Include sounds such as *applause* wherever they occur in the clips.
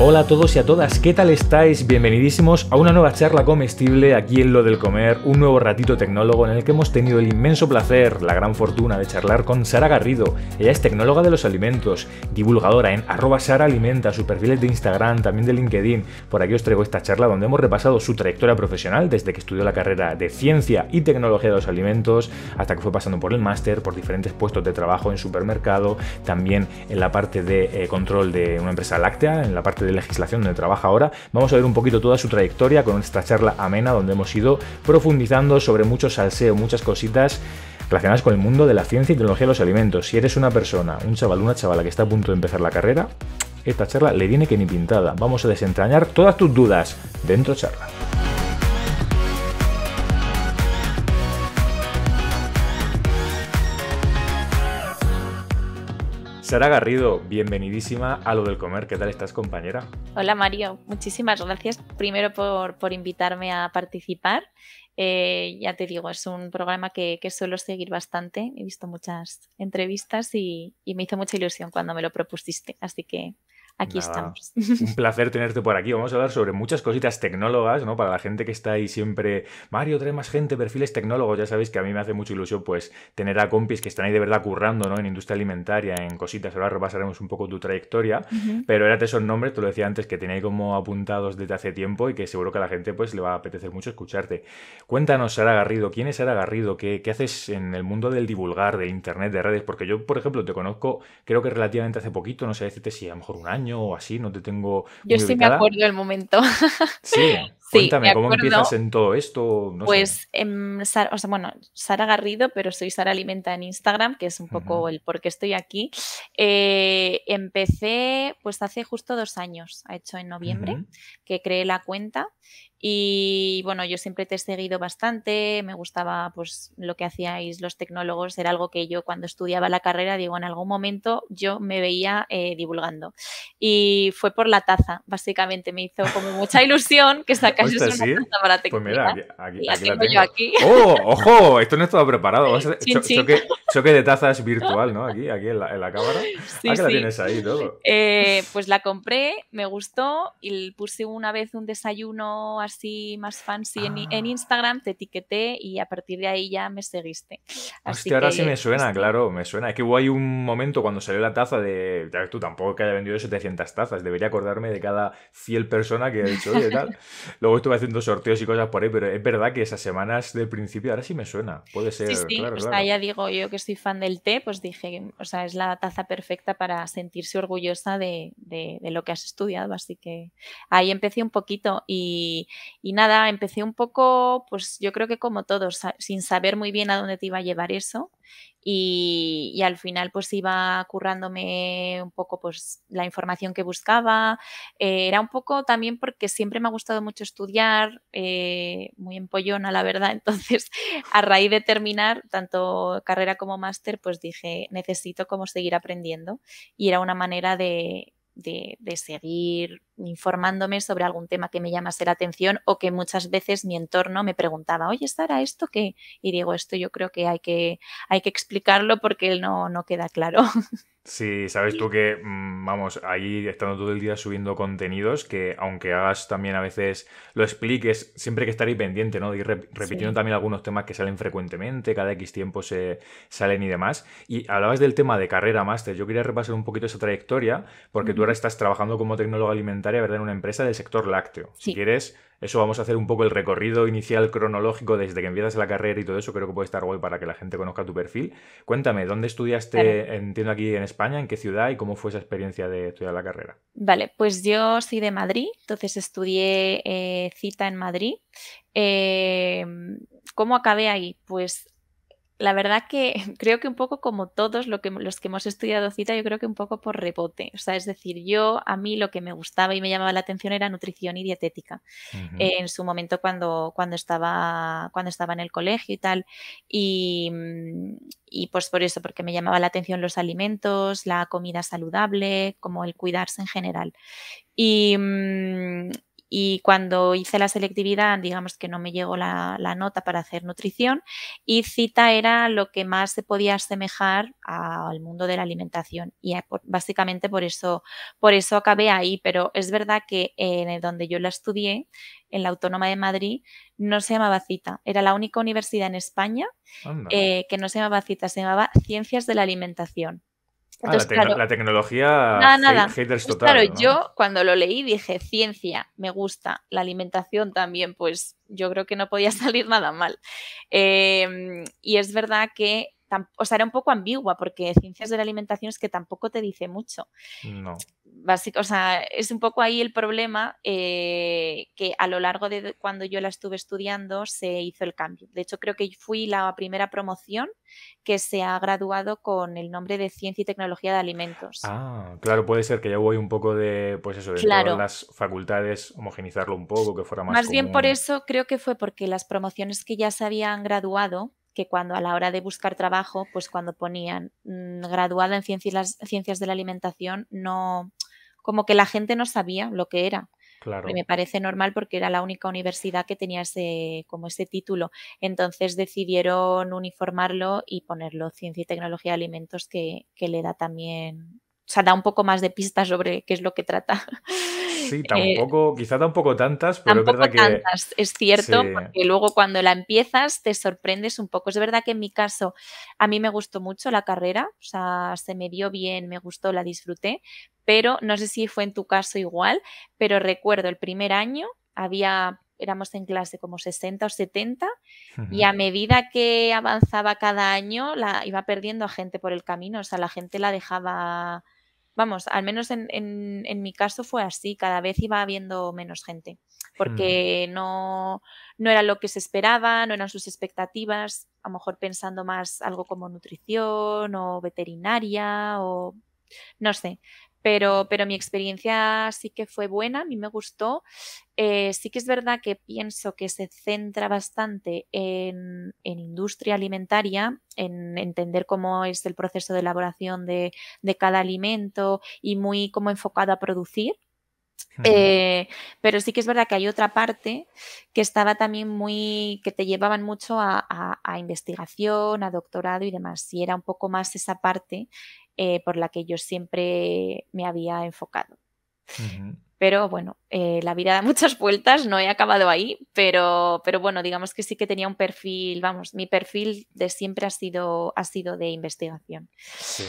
Hola a todos y a todas, ¿qué tal estáis? Bienvenidísimos a una nueva charla comestible aquí en Lo del Comer, un nuevo ratito tecnólogo en el que hemos tenido el inmenso placer, la gran fortuna de charlar con Sara Garrido. Ella es tecnóloga de los alimentos, divulgadora en arroba Sara Alimenta, sus perfiles de Instagram, también de LinkedIn. Por aquí os traigo esta charla donde hemos repasado su trayectoria profesional desde que estudió la carrera de Ciencia y Tecnología de los Alimentos hasta que fue pasando por el máster, por diferentes puestos de trabajo en supermercado, también en la parte de eh, control de una empresa láctea, en la parte de de legislación donde trabaja ahora, vamos a ver un poquito toda su trayectoria con esta charla amena donde hemos ido profundizando sobre mucho salseo, muchas cositas relacionadas con el mundo de la ciencia y tecnología de los alimentos. Si eres una persona, un chaval, una chavala que está a punto de empezar la carrera, esta charla le viene que ni pintada. Vamos a desentrañar todas tus dudas dentro charla. Sara Garrido, bienvenidísima a Lo del Comer. ¿Qué tal estás, compañera? Hola, Mario. Muchísimas gracias primero por, invitarme a participar. Eh, ya te digo, es un programa que, suelo seguir bastante. He visto muchas entrevistas y, y me hizo mucha ilusión cuando me lo propusiste. Así que Aquí estamos. Un placer tenerte por aquí. Vamos a hablar sobre muchas cositas tecnólogas, ¿no? Para la gente que está ahí siempre, Mario, trae más gente, perfiles tecnólogos. Ya sabéis que a mí me hace mucha ilusión, pues, tener a compis que están ahí de verdad currando, ¿no? En industria alimentaria, en cositas. Ahora repasaremos un poco tu trayectoria. Pero érate esos nombres, te lo decía antes, que tenéis como apuntados desde hace tiempo y que seguro que a la gente, pues, le va a apetecer mucho escucharte. Cuéntanos, Sara Garrido, ¿quién es Sara Garrido? ¿Qué, haces en el mundo del divulgar, de internet, de redes? Porque yo, por ejemplo, te conozco, creo que relativamente hace poquito, no sé decirte si a lo mejor un año o así, no te tengo. Yo sí me acuerdo el momento. *laughs* Sí, cuéntame, ¿cómo empiezas en todo esto? pues, em, bueno, Sara Garrido, pero soy Sara Alimenta en Instagram, que es un poco el por qué estoy aquí. Eh, empecé, pues hace justo dos años, ha hecho en noviembre, que creé la cuenta. Y bueno, yo siempre te he seguido bastante, me gustaba pues lo que hacíais los tecnólogos, era algo que yo cuando estudiaba la carrera, digo, en algún momento yo me veía eh, divulgando. Y fue por la taza, básicamente, me hizo como mucha ilusión que *laughs* sacases una taza para tecnología. Pues mira, aquí, y la tengo. Yo aquí. ¡Oh, ojo! Esto no estaba preparado. Sí, que Choque, de tazas virtual, ¿no? Aquí, aquí en la, cámara. *laughs* Sí, ah, que la tienes ahí todo. Eh, pues la compré, me gustó y puse una vez un desayuno más fancy en, ah. Instagram, te etiqueté y a partir de ahí ya me seguiste. Así que, ahora sí me suena, claro, me suena. Es que hubo ahí un momento cuando salió la taza de. Tú tampoco que haya vendido 700 tazas, debería acordarme de cada fiel persona que ha dicho, y *laughs* tal. Luego estuve haciendo sorteos y cosas por ahí, pero es verdad que esas semanas del principio ahora sí me suena, puede ser. Sí, sí, ya digo, yo que soy fan del té, pues dije, o sea, es la taza perfecta para sentirse orgullosa de, de lo que has estudiado, así que ahí empecé un poquito y y nada, empecé un poco, pues yo creo que como todos, sin saber muy bien a dónde te iba a llevar eso. Y, al final pues iba currándome un poco pues la información que buscaba. Eh, era un poco también porque siempre me ha gustado mucho estudiar, eh, muy empollona la verdad, *laughs* entonces a raíz de terminar tanto carrera como máster pues dije necesito como seguir aprendiendo y era una manera de, de, seguir informándome sobre algún tema que me llamase la atención o que muchas veces mi entorno me preguntaba, oye, estará ¿esto qué? Y digo, esto yo creo que hay que, hay que explicarlo porque no, no queda claro. *laughs* Sí, sabes tú que, mm, vamos, ahí estando todo el día subiendo contenidos, que aunque hagas también a veces, lo expliques, siempre que estar ahí pendiente, ¿no? De ir repitiendo también algunos temas que salen frecuentemente, cada X tiempo se salen y demás. Y hablabas del tema de carrera máster, yo quería repasar un poquito esa trayectoria, porque tú ahora estás trabajando como tecnólogo alimentario, ¿verdad? En una empresa del sector lácteo. Si quieres eso vamos a hacer un poco el recorrido inicial cronológico desde que empiezas la carrera y todo eso. Creo que puede estar guay para que la gente conozca tu perfil. Cuéntame, ¿dónde estudiaste, entiendo aquí en España, en qué ciudad y cómo fue esa experiencia de estudiar la carrera? Vale, pues yo soy de Madrid, entonces estudié eh, cita en Madrid. Em, ¿Cómo acabé ahí? Pues la verdad que *laughs* creo que un poco como todos lo que, los que hemos estudiado cita, yo creo que un poco por rebote. O sea, es decir, yo a mí lo que me gustaba y me llamaba la atención era nutrición y dietética. en su momento cuando, cuando, estaba, cuando estaba en el colegio y tal. Y, mm, y pues por eso, porque me llamaba la atención los alimentos, la comida saludable, como el cuidarse en general. Y, mm, y cuando hice la selectividad, digamos que no me llegó la, nota para hacer nutrición y cita era lo que más se podía asemejar al mundo de la alimentación y básicamente por eso, por eso acabé ahí, pero es verdad que donde yo la estudié, en la Autónoma de Madrid, no se llamaba cita, era la única universidad en España eh, que no se llamaba cita, se llamaba Ciencias de la Alimentación. Ah, la, tecnología nada, haters Claro, yo cuando lo leí dije, ciencia, me gusta, la alimentación también, pues yo creo que no podía *laughs* salir nada mal. Em, y es verdad que o sea, era un poco ambigua porque ciencias de la alimentación es que tampoco te dice mucho. No o sea, es un poco ahí el problema eh, que a lo largo de cuando yo la estuve estudiando se hizo el cambio. De hecho, creo que fui la primera promoción que se ha graduado con el nombre de Ciencia y Tecnología de Alimentos. Ah, claro, puede ser que ya hubo ahí un poco de, pues eso, de todas las facultades homogenizarlo un poco, que fuera más. Más bien por eso creo que fue porque las promociones que ya se habían graduado que cuando a la hora de buscar trabajo, pues cuando ponían mm, graduada en ciencias de la alimentación, no, como que la gente no sabía lo que era. Claro. Me parece normal porque era la única universidad que tenía ese, como ese título. Entonces decidieron uniformarlo y ponerlo Ciencia y Tecnología de Alimentos, que, que le da también, o sea, da un poco más de pistas sobre qué es lo que trata. Sí, *laughs* eh, tampoco, da un poco tantas, pero es verdad que. Es cierto, porque luego cuando la empiezas te sorprendes un poco. Es verdad que en mi caso a mí me gustó mucho la carrera, o sea, se me dio bien, me gustó, la disfruté, pero no sé si fue en tu caso igual, pero recuerdo el primer año había éramos en clase como 60 o 70 y a medida que avanzaba cada año la iba perdiendo a gente por el camino, o sea, la gente la dejaba, vamos, al menos en, mi caso fue así, cada vez iba habiendo menos gente, hmm. porque no, no era lo que se esperaba, no eran sus expectativas, a lo mejor pensando más algo como nutrición o veterinaria o no sé, pero, mi experiencia sí que fue buena, a mí me gustó. Eh, sí que es verdad que pienso que se centra bastante en, industria alimentaria, en entender cómo es el proceso de elaboración de, cada alimento y muy como enfocado a producir. Eh, pero sí que es verdad que hay otra parte que estaba también muy, que te llevaban mucho a, a investigación, a doctorado y demás, y era un poco más esa parte eh, por la que yo siempre me había enfocado. Pero bueno, eh, la vida da muchas vueltas, no he acabado ahí, pero, pero bueno, digamos que sí que tenía un perfil, vamos, mi perfil de siempre ha sido, ha sido de investigación. Sí,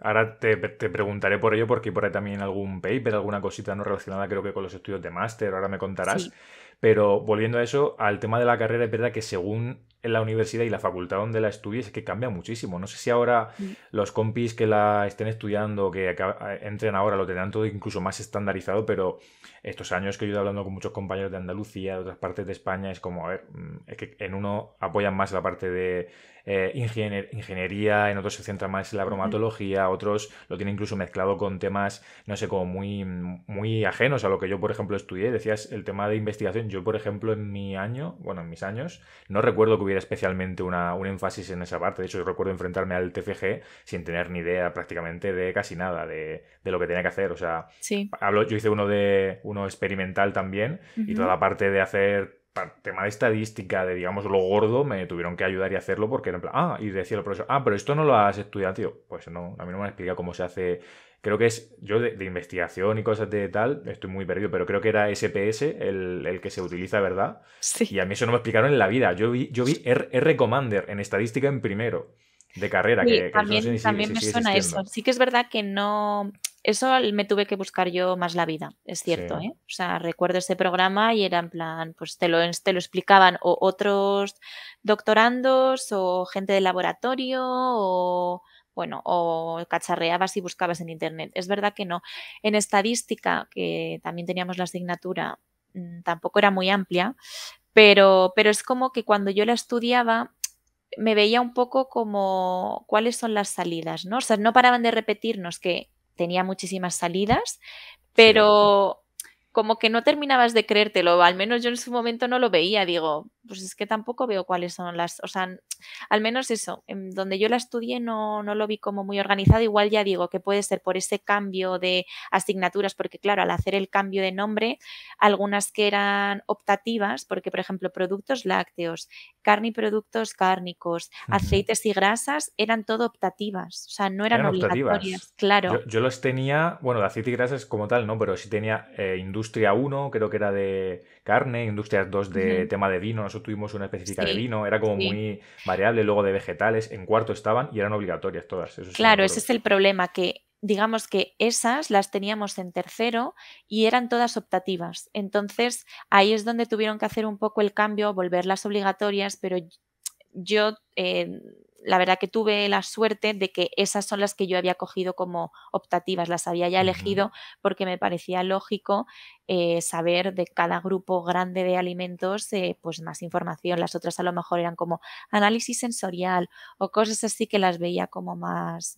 Ahora te, preguntaré por ello porque por ahí también algún paper, alguna cosita no relacionada creo que con los estudios de máster, ahora me contarás. Pero volviendo a eso, al tema de la carrera, es verdad que según la universidad y la facultad donde la estudies es que cambia muchísimo. No sé si ahora mm. los compis que la estén estudiando, que eh, entren ahora, lo tendrán todo incluso más estandarizado, pero estos años que yo he ido hablando con muchos compañeros de Andalucía, de otras partes de España, es como, a ver, mm, es que en uno apoyan más la parte de eh, ingeniería, en otros se centra más en la bromatología, otros lo tienen incluso mezclado con temas, no sé, como muy, muy ajenos a lo que yo, por ejemplo, estudié. Decías el tema de investigación. Yo, por ejemplo, en mi año, bueno, en mis años, no recuerdo que hubiera especialmente una, un énfasis en esa parte. De hecho, yo recuerdo enfrentarme al TFG sin tener ni idea prácticamente de casi nada de, lo que tenía que hacer. O sea, sí. yo hice uno de uno experimental también y toda la parte de hacer para tema de estadística, de digamos lo gordo, me tuvieron que ayudar y hacerlo porque era en plan, ah, y decía el profesor, ah, pero esto no lo has estudiado, tío. Pues no, a mí no me explica cómo se hace. Creo que es, yo de, investigación y cosas de tal, estoy muy perdido, pero creo que era SPS el, que se utiliza, ¿verdad? Sí. Y a mí eso no me explicaron en la vida. Yo vi, yo vi R Commander en estadística en primero de carrera. que, también, también me suena eso. Sí que es verdad que no, eso me tuve que buscar yo más la vida, es cierto. ¿eh? O sea, recuerdo ese programa y era en plan, pues te lo, te lo explicaban o otros doctorandos o gente de laboratorio o... Bueno, o cacharreabas y buscabas en internet. Es verdad que no. En estadística, que también teníamos la asignatura, mm, tampoco era muy amplia, pero, pero es como que cuando yo la estudiaba me veía un poco como cuáles son las salidas, ¿no? O sea, no paraban de repetirnos que tenía muchísimas salidas, pero como que no terminabas de creértelo, al menos yo en su momento no lo veía, digo, pues es que tampoco veo cuáles son las, o sea, al menos eso, donde yo la estudié no, no lo vi como muy organizado, igual ya digo que puede ser por ese cambio de asignaturas, porque claro, al hacer el cambio de nombre, algunas que eran optativas, porque por ejemplo, productos lácteos, carne y productos cárnicos, aceites y grasas, eran todo optativas, o sea, no eran, obligatorias, claro. Yo, los tenía, bueno, de aceite y grasas como tal, no, pero sí tenía eh, Industria 1, creo que era de carne, Industria 2 de tema de vino, nosotros tuvimos una específica de vino, era como muy variable, luego de vegetales, en cuarto estaban y eran obligatorias todas. claro, ese es el problema, que digamos que esas las teníamos en tercero y eran todas optativas. Entonces ahí es donde tuvieron que hacer un poco el cambio, volverlas obligatorias, pero yo... Eh, la verdad que tuve la suerte de que esas son las que yo había cogido como optativas, las había ya elegido porque me parecía lógico eh, saber de cada grupo grande de alimentos eh, pues más información. Las otras a lo mejor eran como análisis sensorial o cosas así que las veía como más...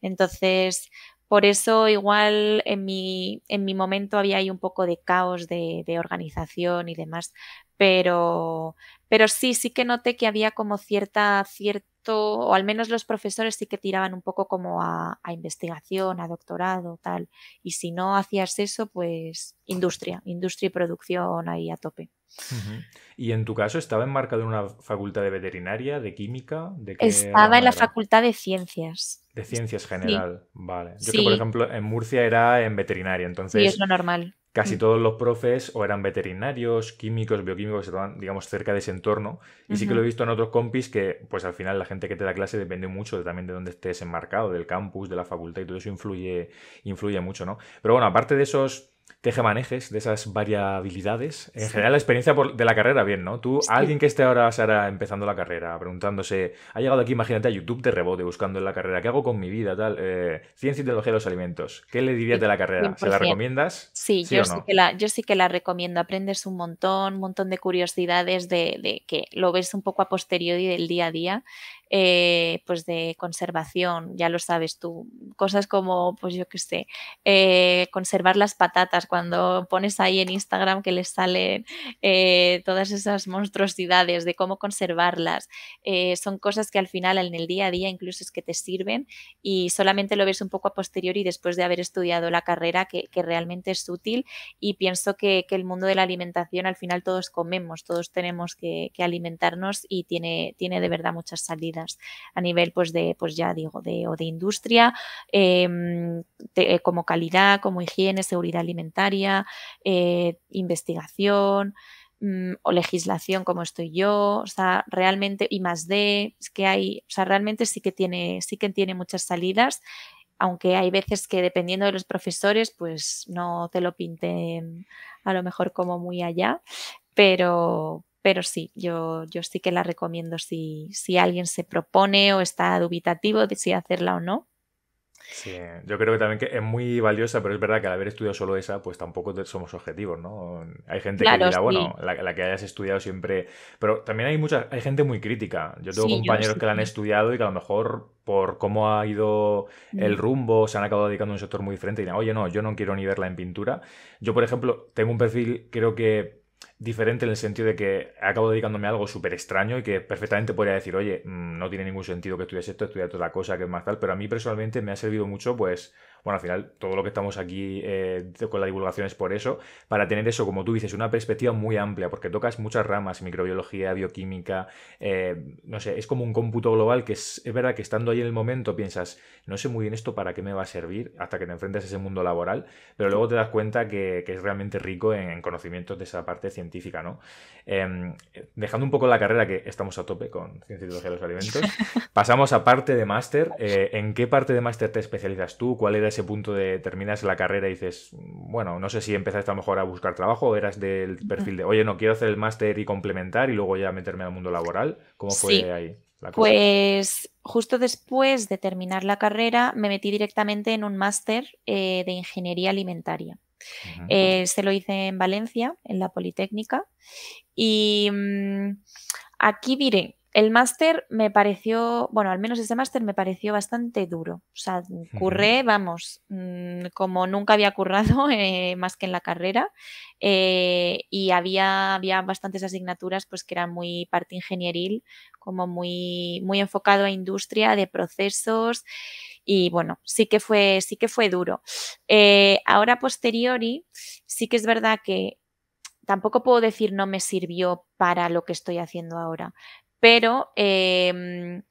Entonces, por eso igual en mi, en mi momento había ahí un poco de caos de, de, organización y demás, pero, pero sí, sí que noté que había como cierta, cierta o al menos los profesores sí que tiraban un poco como a, investigación, a doctorado, tal. Y si no hacías eso, pues industria, industria y producción ahí a tope. Y en tu caso, ¿estaba enmarcado en una facultad de veterinaria, de química? De Estaba en la facultad de ciencias. De ciencias general, vale. Yo que, por ejemplo, en Murcia era en veterinaria, entonces... Sí, es lo normal. Casi mm. todos los profes o eran veterinarios, químicos, bioquímicos, estaban, digamos, cerca de ese entorno. Y sí que lo he visto en otros compis que, pues al final, la gente que te da clase depende mucho también de dónde estés enmarcado, del campus, de la facultad y todo eso influye, influye mucho, ¿no? Pero bueno, aparte de esos teje manejes de esas variabilidades. En general, la experiencia de la carrera, bien, ¿no? Tú, alguien que esté ahora, empezando la carrera, preguntándose, ha llegado aquí, imagínate, a YouTube de rebote, buscando en la carrera, ¿qué hago con mi vida? Tal, eh, ciencia y tecnología de los alimentos. ¿Qué le dirías de la carrera? ¿Se la recomiendas? Sí, yo, que yo, sí que la, recomiendo. Aprendes un montón, un montón de curiosidades de, de que lo ves un poco a posteriori del día a día eh, pues de conservación, ya lo sabes tú, cosas como, pues yo qué sé, eh, conservar las patatas, cuando pones ahí en Instagram que les salen eh, todas esas monstruosidades de cómo conservarlas, son cosas que al final en el día a día incluso es que te sirven y solamente lo ves un poco a posteriori después de haber estudiado la carrera que, realmente es útil y pienso que, el mundo de la alimentación al final todos comemos, todos tenemos que, que alimentarnos y tiene, tiene de verdad muchas salidas a nivel pues de pues ya digo de o de industria em, eh, como calidad como higiene seguridad alimentaria eh, investigación mm, o legislación como estoy yo, o sea, realmente y más de, es que hay, o sea, realmente sí que tiene, sí que tiene muchas salidas aunque hay veces que dependiendo de los profesores, pues no te lo pinten a lo mejor como muy allá, pero, pero sí, yo, yo sí que la recomiendo si, si alguien se propone o está dubitativo de si hacerla o no. Sí, yo creo que también que es muy valiosa, pero es verdad que al haber estudiado solo esa, pues tampoco somos objetivos, ¿no? Hay gente que dirá, bueno, la, que hayas estudiado siempre. Pero también hay mucha, hay gente muy crítica. Yo tengo compañeros que la han estudiado y que a lo mejor por cómo ha ido el mm. rumbo, se han acabado dedicando a un sector muy diferente y dirán, oye, no, yo no quiero ni verla en pintura. Yo, por ejemplo, tengo un perfil, creo que diferente en el sentido de que acabo dedicándome a algo súper extraño y que perfectamente podría decir, oye, mm, no tiene ningún sentido que estudies esto, toda la cosa que es más tal, pero a mí personalmente me ha servido mucho, pues, bueno, al final todo lo que estamos aquí eh, con la divulgación es por eso, para tener eso, como tú dices, una perspectiva muy amplia, porque tocas muchas ramas, microbiología, bioquímica, eh, no sé, es como un cómputo global que es, verdad que estando ahí en el momento piensas, no sé muy bien esto para qué me va a servir hasta que te enfrentes a ese mundo laboral, pero luego te das cuenta que, es realmente rico en, conocimientos de esa parte científica, ¿no? Em, dejando un poco la carrera que estamos a tope con ciencia y tecnología de los alimentos, *laughs* pasamos a parte de máster. Eh, ¿En qué parte de máster te especializas tú? ¿Cuál era ese punto de terminas la carrera y dices, bueno, no sé si empezaste a mejor a buscar trabajo o eras del perfil de, oye, no quiero hacer el máster y complementar y luego ya meterme al mundo laboral. ¿Cómo fue ahí? La cosa? Pues justo después de terminar la carrera me metí directamente en un máster eh, de ingeniería alimentaria. Eh, se lo hice en Valencia, en la Politécnica. Y mm, aquí diré el máster me pareció, bueno, al menos ese máster me pareció bastante duro. O sea, curré, vamos, mm, como nunca había currado, *laughs* eh, más que en la carrera. Eh, y había, había bastantes asignaturas pues que eran muy parte ingenieril, como muy, muy enfocado a industria, de procesos. Y bueno, sí que fue, sí que fue duro. Eh, ahora, posteriori, sí que es verdad que tampoco puedo decir no me sirvió para lo que estoy haciendo ahora, pero em,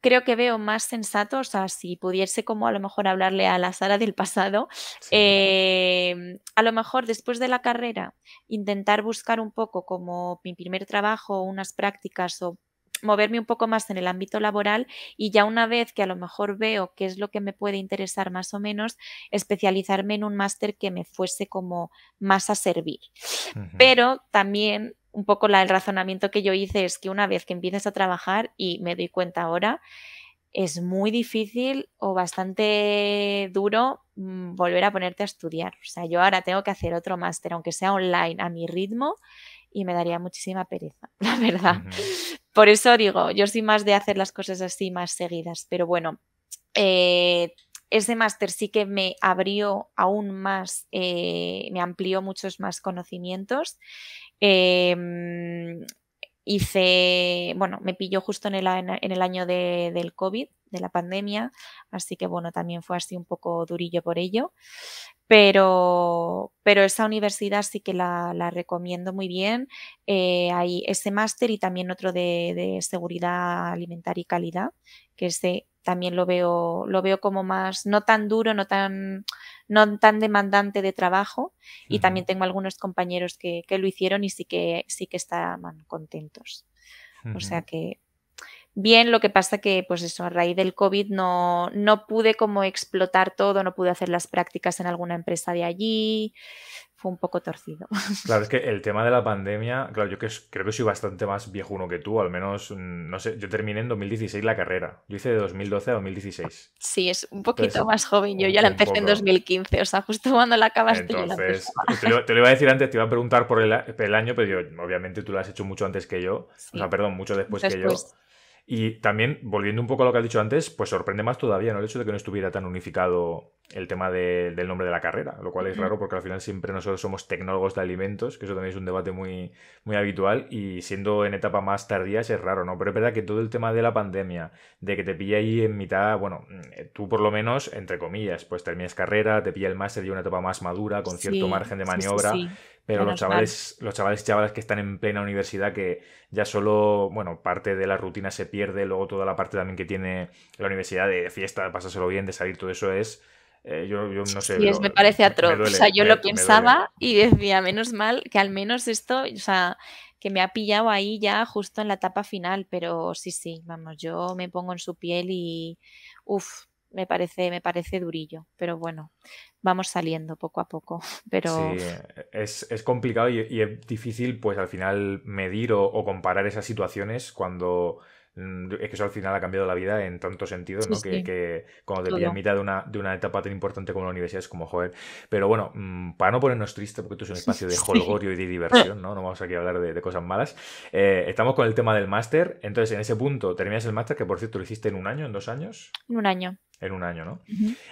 creo que veo más sensato, o sea, si pudiese como a lo mejor hablarle a la Sara del pasado, em, a lo mejor después de la carrera intentar buscar un poco como mi primer trabajo, unas prácticas o moverme un poco más en el ámbito laboral y ya una vez que a lo mejor veo qué es lo que me puede interesar más o menos, especializarme en un máster que me fuese como más a servir. Pero también un poco la, el razonamiento que yo hice es que una vez que empiezas a trabajar y me doy cuenta ahora, es muy difícil o bastante duro mm, volver a ponerte a estudiar. O sea, yo ahora tengo que hacer otro máster, aunque sea online, a mi ritmo, y me daría muchísima pereza, *laughs* la verdad. Por eso digo, yo soy más de hacer las cosas así más seguidas, pero bueno, eh, ese máster sí que me abrió aún más, eh, me amplió muchos más conocimientos. Em, hice, bueno, me pilló justo en el, año del COVID de la pandemia, así que bueno, también fue así un poco durillo por ello, pero, pero esa universidad sí que la, recomiendo muy bien, eh, hay ese máster y también otro de, seguridad alimentaria y calidad, que ese también lo veo, lo veo como más, no tan duro, no tan, no tan demandante de trabajo y también tengo algunos compañeros que, lo hicieron y sí que, sí que están contentos. O sea que bien, lo que pasa que, pues eso, a raíz del COVID no, no pude como explotar todo, no pude hacer las prácticas en alguna empresa de allí, fue un poco torcido. *laughs* Claro, es que el tema de la pandemia, claro, yo que, creo que soy bastante más viejo uno que tú, al menos, mm, no sé, yo terminé en 2016 la carrera, yo hice de 2012 a 2016. Sí, es un poquito más joven, yo ya la empecé en 2015, o sea, justo cuando la acabas Entonces, te, lo, iba a decir antes, te iba a preguntar por el, año, pero yo, obviamente tú lo has hecho mucho antes que yo, o sea, perdón, mucho después. que yo. Y también, volviendo un poco a lo que has dicho antes, pues sorprende más todavía ¿no? el hecho de que no estuviera tan unificado el tema del nombre de la carrera, lo cual es raro porque al final siempre nosotros somos tecnólogos de alimentos, que eso también es un debate muy, muy habitual y siendo en etapa más tardía es raro, ¿no? Pero es verdad que todo el tema de la pandemia, de que te pilla ahí en mitad, bueno, mm, tú por lo menos, entre comillas, pues terminas carrera, te pilla el máster y una etapa más madura, con cierto margen de maniobra. Pero los chavales, los chavales y que están en plena universidad, que ya solo, bueno, parte de la rutina se pierde, luego toda la parte también que tiene la universidad de fiesta, de pasárselo bien, de salir, todo eso es... Eh, yo, no sé. Sí, me parece atroz. o sea, yo lo pensaba y decía, menos mal que al menos esto, o sea, que me ha pillado ahí ya justo en la etapa final, pero sí, sí, vamos, yo me pongo en su piel y, uff, me parece, me parece durillo, pero bueno, vamos saliendo poco a poco. *laughs* Pero... es, complicado y, es difícil, pues al final, medir o, comparar esas situaciones cuando. Mm, es que eso al final ha cambiado la vida en tantos sentidos, ¿no? que, que, cuando te mitad de una, de una etapa tan importante como la universidad es como, joder. Pero bueno, mm, para no ponernos tristes, porque esto es un espacio de holgorio *laughs* y de diversión, ¿no? No vamos aquí a hablar de, cosas malas. Eh, estamos con el tema del máster. Entonces, en ese punto, terminas el máster, que por cierto lo hiciste en un año, en dos años. En un año en un año, ¿no?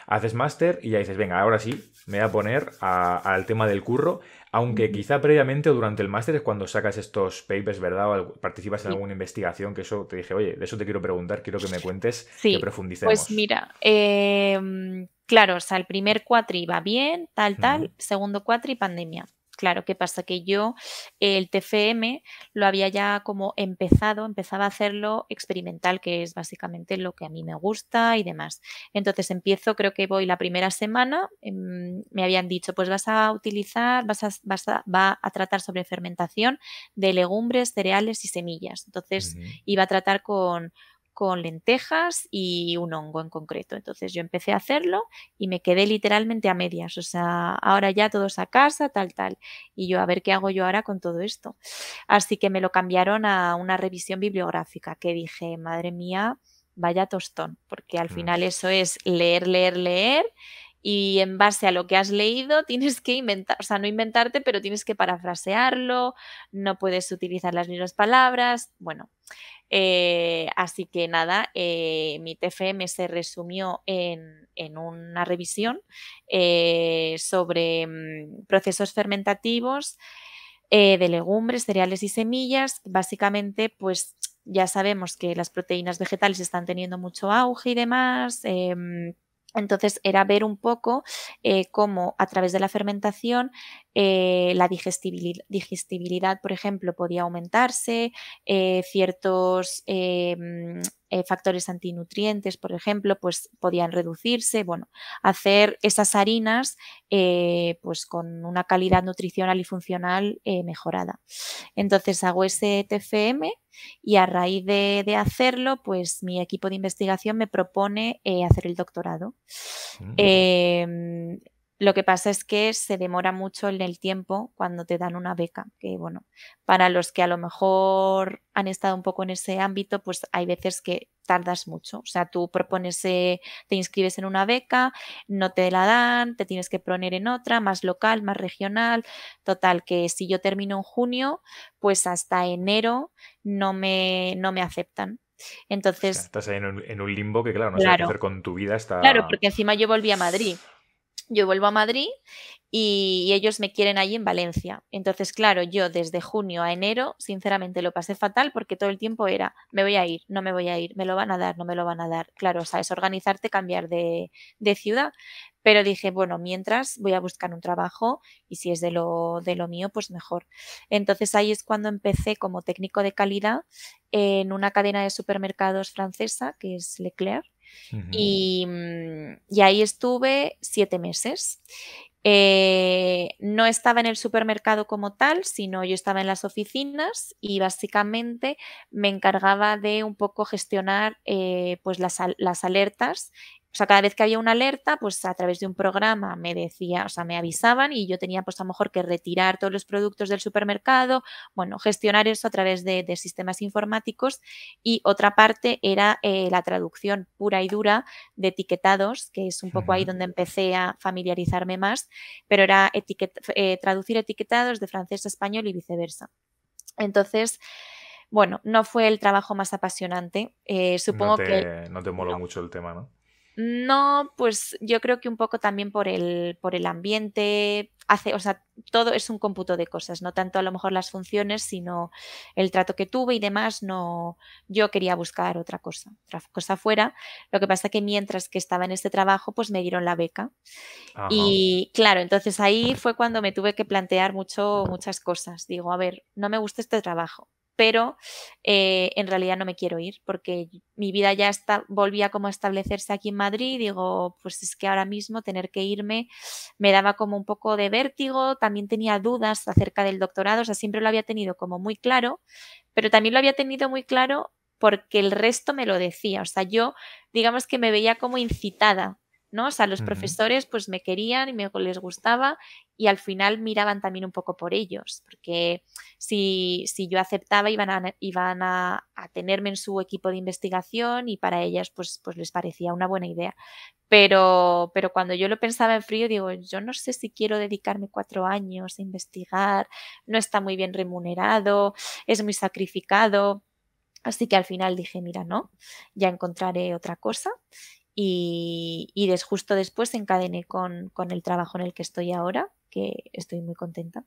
Haces máster y ya dices, venga, ahora sí, me voy a poner al tema del curro, aunque quizá previamente o durante el máster es cuando sacas estos papers, ¿verdad? O participas en alguna investigación, que eso te dije, oye, de eso te quiero preguntar, quiero que me cuentes, que profundicemos. Pues mira, em, claro, o sea, el primer cuatri va bien, tal, tal, segundo cuatri pandemia. Claro, ¿qué pasa? Que yo el TFM lo había ya como empezado, empezaba a hacerlo experimental, que es básicamente lo que a mí me gusta y demás. Entonces empiezo, creo que voy la primera semana, em, me habían dicho, pues vas a utilizar, vas a, vas va a tratar sobre fermentación de legumbres, cereales y semillas. Entonces iba a tratar con con lentejas y un hongo en concreto. Entonces yo empecé a hacerlo y me quedé literalmente a medias. O sea, ahora ya todos a casa, tal, tal. Y yo a ver qué hago yo ahora con todo esto. Así que me lo cambiaron a una revisión bibliográfica que dije, madre mía, vaya tostón, porque al final eso es leer, leer, leer y en base a lo que has leído *laughs* tienes que inventar, o sea, no inventarte, pero tienes que parafrasearlo, no puedes utilizar las mismas palabras, bueno. Eh, así que nada, eh, mi TFM se resumió en, una revisión eh, sobre mm, procesos fermentativos de legumbres, cereales y semillas. Básicamente, pues ya sabemos que las proteínas vegetales están teniendo mucho auge y demás. Em, entonces era ver un poco eh, cómo a través de la fermentación eh, la digestibilidad, por ejemplo, podía aumentarse, eh, ciertos mm, factores antinutrientes, por ejemplo, pues podían reducirse. Bueno, hacer esas harinas pues con una calidad nutricional y funcional mejorada. Entonces hago ese TFM y a raíz de, hacerlo, pues mi equipo de investigación me propone eh, hacer el doctorado. Mm. Em, lo que pasa es que se demora mucho en el tiempo cuando te dan una beca, que bueno, para los que a lo mejor han estado un poco en ese ámbito, pues hay veces que tardas mucho. O sea, tú propones, eh, te inscribes en una beca, no te la dan, te tienes que poner en otra, más local, más regional. Total, que si yo termino en junio, pues hasta enero no me, no me aceptan. Entonces. estás ahí en un, limbo que, claro, no sé qué hacer con tu vida hasta. Claro, porque encima yo volví a Madrid yo vuelvo a Madrid y, ellos me quieren allí en Valencia. Entonces, claro, yo desde junio a enero, sinceramente, lo pasé fatal porque todo el tiempo era, me voy a ir, no me voy a ir, me lo van a dar, no me lo van a dar. Claro, o sea, es organizarte, cambiar de, ciudad. Pero dije, bueno, mientras voy a buscar un trabajo y si es de lo, de lo mío, pues mejor. Entonces ahí es cuando empecé como técnico de calidad en una cadena de supermercados francesa que es Leclerc Mm, y, ahí estuve siete meses. Eh, no estaba en el supermercado como tal, sino yo estaba en las oficinas y básicamente me encargaba de un poco gestionar eh, pues las, las alertas o sea, cada vez que había una alerta, pues a través de un programa me decía, o sea, me avisaban y yo tenía pues a lo mejor que retirar todos los productos del supermercado, bueno, gestionar eso a través de, sistemas informáticos y otra parte era eh, la traducción pura y dura de etiquetados, que es un poco ahí donde empecé a familiarizarme más, pero era eh, traducir etiquetados de francés a español y viceversa. Entonces, bueno, no fue el trabajo más apasionante. Eh, supongo que. No te moló mucho el tema, ¿no? No, pues yo creo que un poco también por el, por el ambiente, hace, o sea, todo es un cómputo de cosas, no tanto a lo mejor las funciones, sino el trato que tuve y demás, no, yo quería buscar otra cosa, otra cosa fuera. Lo que pasa que mientras que estaba en este trabajo, pues me dieron la beca. Y claro, entonces ahí fue cuando me tuve que plantear mucho, muchas cosas. Digo, a ver, no me gusta este trabajo, pero eh, en realidad no me quiero ir porque mi vida ya volvía como a establecerse aquí en Madrid. Digo, pues es que ahora mismo tener que irme me daba como un poco de vértigo. También tenía dudas acerca del doctorado, o sea, siempre lo había tenido como muy claro, pero también lo había tenido muy claro porque el resto me lo decía. O sea, yo digamos que me veía como incitada ¿no? los profesores pues me querían y me, les gustaba y al final miraban también un poco por ellos, porque si, si yo aceptaba iban, a, iban tenerme en su equipo de investigación y para ellas pues, pues les parecía una buena idea. Pero, pero cuando yo lo pensaba en frío, digo, yo no sé si quiero dedicarme cuatro años a investigar, no está muy bien remunerado, es muy sacrificado. Así que al final dije, mira, no, ya encontraré otra cosa y, des, justo después encadené con, con el trabajo en el que estoy ahora, que estoy muy contenta.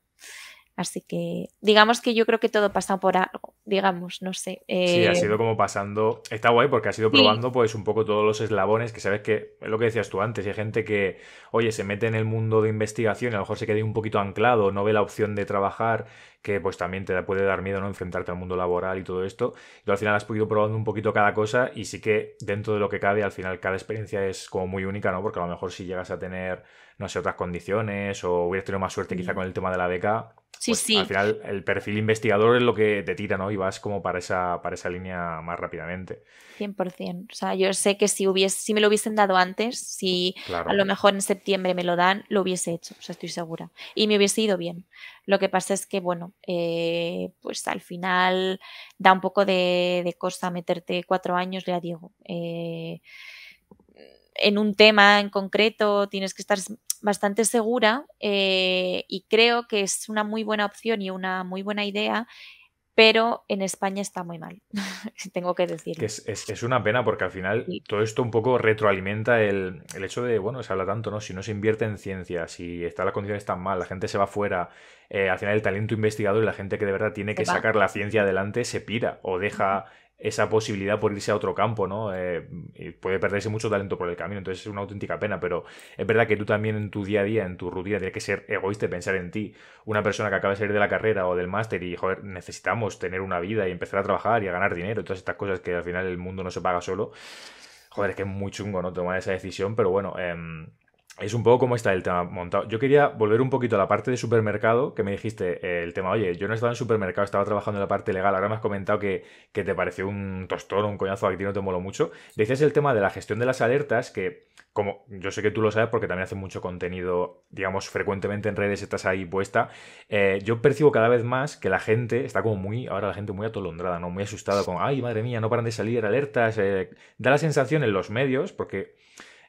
Así que digamos que yo creo que todo pasa por algo, digamos, no sé. Sí, ha eh, sido como pasando, está guay porque ha sido probando pues un poco todos los eslabones que sabes que, es lo que decías tú antes, hay gente que, oye, se mete en el mundo de investigación, y a lo mejor se queda un poquito anclado, no ve la opción de trabajar, que pues también te puede dar miedo, ¿no? Enfrentarte al mundo laboral y todo esto. Y al final has podido probando un poquito cada cosa y sí que dentro de lo que cabe, al final cada experiencia es como muy única, ¿no? Porque a lo mejor si llegas a tener no sé, otras condiciones o hubieras tenido más suerte quizá mm. con el tema de la beca. Sí, pues, sí. Al final, el perfil investigador es lo que te tira, ¿no? Y vas como para esa, para esa línea más rápidamente. 100%. O sea, yo sé que si, hubiese, si me lo hubiesen dado antes, si a lo mejor en septiembre me lo dan, lo hubiese hecho, o sea, estoy segura. Y me hubiese ido bien. Lo que pasa es que, bueno, eh, pues al final da un poco de, cosa meterte cuatro años, ya digo. Eh, en un tema en concreto tienes que estar bastante segura eh, y creo que es una muy buena opción y una muy buena idea, pero en España está muy mal, *laughs* tengo que decirlo. es, una pena porque al final todo esto un poco retroalimenta el, hecho de, bueno, se habla tanto, ¿no? Si no se invierte en ciencia, si está, las condiciones tan mal, la gente se va fuera, eh, al final el talento investigador y la gente que de verdad tiene que sacar la ciencia adelante se pira o deja esa posibilidad por irse a otro campo, ¿no? Eh, puede perderse mucho talento por el camino, entonces es una auténtica pena, pero es verdad que tú también en tu día a día, en tu rutina, tienes que ser egoísta y pensar en ti. Una persona que acaba de salir de la carrera o del máster y, joder, necesitamos tener una vida y empezar a trabajar y a ganar dinero, todas estas cosas que al final el mundo no se paga solo. Joder, es que es muy chungo, ¿no? Tomar esa decisión, pero bueno, em, es un poco como está el tema montado. Yo quería volver un poquito a la parte de supermercado, que me dijiste eh, el tema, oye, yo no estaba en supermercado, estaba trabajando en la parte legal, ahora me has comentado que, que te pareció un tostón, un coñazo, a ti no te moló mucho. Decías el tema de la gestión de las alertas, que como yo sé que tú lo sabes porque también hace mucho contenido, digamos, frecuentemente en redes estás ahí puesta, eh, yo percibo cada vez más que la gente está como muy, ahora la gente muy atolondrada, ¿no? Muy asustada como, ay, madre mía, no paran de salir alertas, eh, da la sensación en los medios, porque...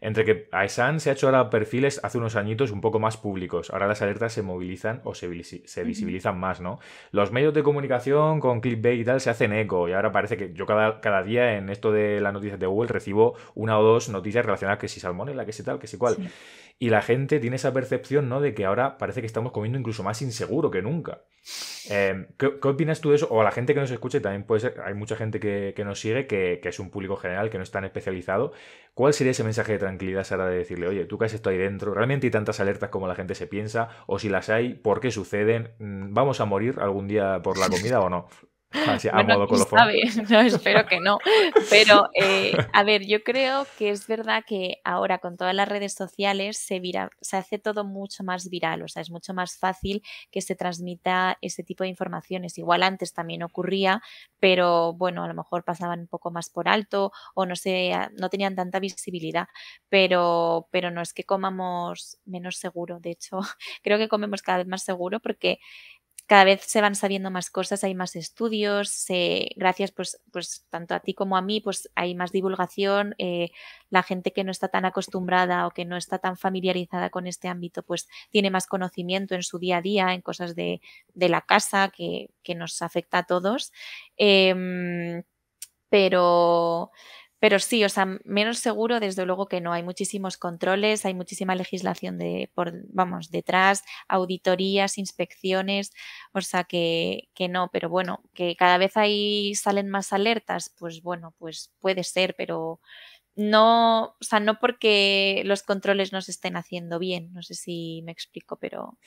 Entre que AESAN se ha hecho ahora perfiles hace unos añitos un poco más públicos, ahora las alertas se movilizan o se, visibilizan más, ¿no? Los medios de comunicación con clickbait y tal se hacen eco y ahora parece que yo cada, cada día en esto de las noticias de Google recibo una o dos noticias relacionadas que si salmón, la que si tal, que si cual. Y la gente tiene esa percepción, ¿no? De que ahora parece que estamos comiendo incluso más inseguro que nunca. Em, ¿qué, opinas tú de eso? O a la gente que nos escuche, también puede ser, hay mucha gente que, nos sigue, que, es un público general, que no es tan especializado. ¿Cuál sería ese mensaje de tranquilidad, Sara, de decirle, oye, tú que has ahí dentro, realmente hay tantas alertas como la gente se piensa, o si las hay, ¿por qué suceden? Mm, ¿Vamos a morir algún día por la *laughs* comida o no? modo *laughs* espero que no. Pero, eh, a ver, yo creo que es verdad que ahora con todas las redes sociales se, se hace todo mucho más viral, o sea, es mucho más fácil que se transmita ese tipo de informaciones. Igual antes también ocurría, pero bueno, a lo mejor pasaban un poco más por alto o no, sé, no tenían tanta visibilidad. Pero, pero no es que comamos menos seguro, de hecho, *laughs* creo que comemos cada vez más seguro porque cada vez se van sabiendo más cosas, hay más estudios, gracias pues, pues tanto a ti como a mí, pues hay más divulgación, eh, la gente que no está tan acostumbrada o que no está tan familiarizada con este ámbito, pues tiene más conocimiento en su día a día, en cosas de, la casa que, nos afecta a todos. Em, pero, pero sí, o sea, menos seguro, desde luego que no. Hay muchísimos controles, hay muchísima legislación de, por, vamos, detrás, auditorías, inspecciones, o sea que, que no, pero bueno, que cada vez ahí salen más alertas, pues bueno, pues puede ser, pero no, o sea, no porque los controles no se estén haciendo bien, no sé si me explico, pero...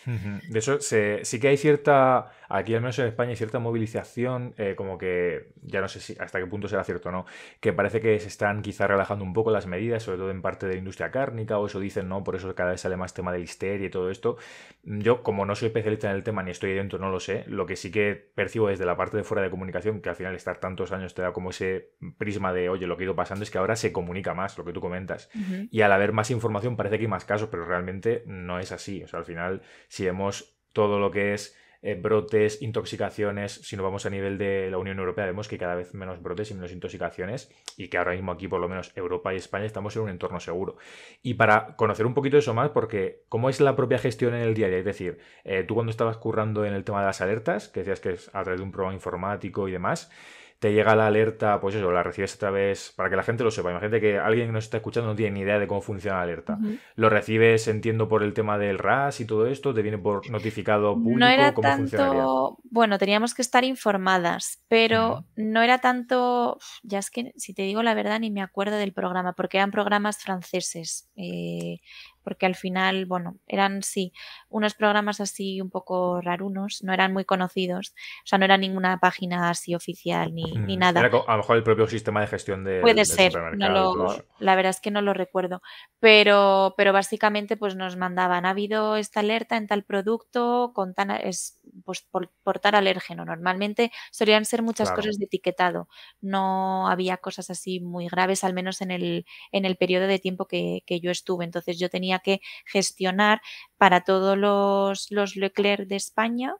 De eso sí que hay cierta, aquí al menos en España hay cierta movilización, eh, como que ya no sé si hasta qué punto será cierto o no, que parece que se están quizá relajando un poco las medidas, sobre todo en parte de la industria cárnica, o eso dicen, ¿no? Por eso cada vez sale más tema de listeria y todo esto. Yo, como no soy especialista en el tema ni estoy dentro, no lo sé, lo que sí que percibo desde la parte de fuera de comunicación, que al final estar tantos años te da como ese prisma de, oye, lo que ha ido pasando es que ahora se comunica más, lo que tú comentas. Y al haber más información parece que hay más casos, pero realmente no es así. al final, si vemos todo lo que es eh, brotes, intoxicaciones, si nos vamos a nivel de la Unión Europea, vemos que cada vez menos brotes y menos intoxicaciones y que ahora mismo aquí, por lo menos Europa y España, estamos en un entorno seguro. Y para conocer un poquito eso más, porque cómo es la propia gestión en el día a día, es decir, eh, tú cuando estabas currando en el tema de las alertas, que decías que es a través de un programa informático y demás, te llega la alerta, pues eso, la recibes otra vez para que la gente lo sepa, imagínate que alguien que nos está escuchando no tiene ni idea de cómo funciona la alerta. Lo recibes, entiendo, por el tema del RAS y todo esto, te viene por notificado público, no era tanto... Bueno, teníamos que estar informadas, pero no era tanto, ya es que si te digo la verdad ni me acuerdo del programa, porque eran programas franceses, eh, porque al final, bueno, eran sí, unos programas así un poco rarunos, no eran muy conocidos, o sea, no era ninguna página así oficial ni, mm, nada. a lo mejor el propio sistema de gestión de... Puede ser, no la verdad es que no lo recuerdo, pero, pero básicamente pues nos mandaban, ha habido esta alerta en tal producto con tan, es, pues, por, portar alérgeno. Normalmente solían ser muchas cosas de etiquetado, no había cosas así muy graves, al menos en el, en el periodo de tiempo que yo estuve. Entonces yo tenía que gestionar para todos los, los Leclerc de España.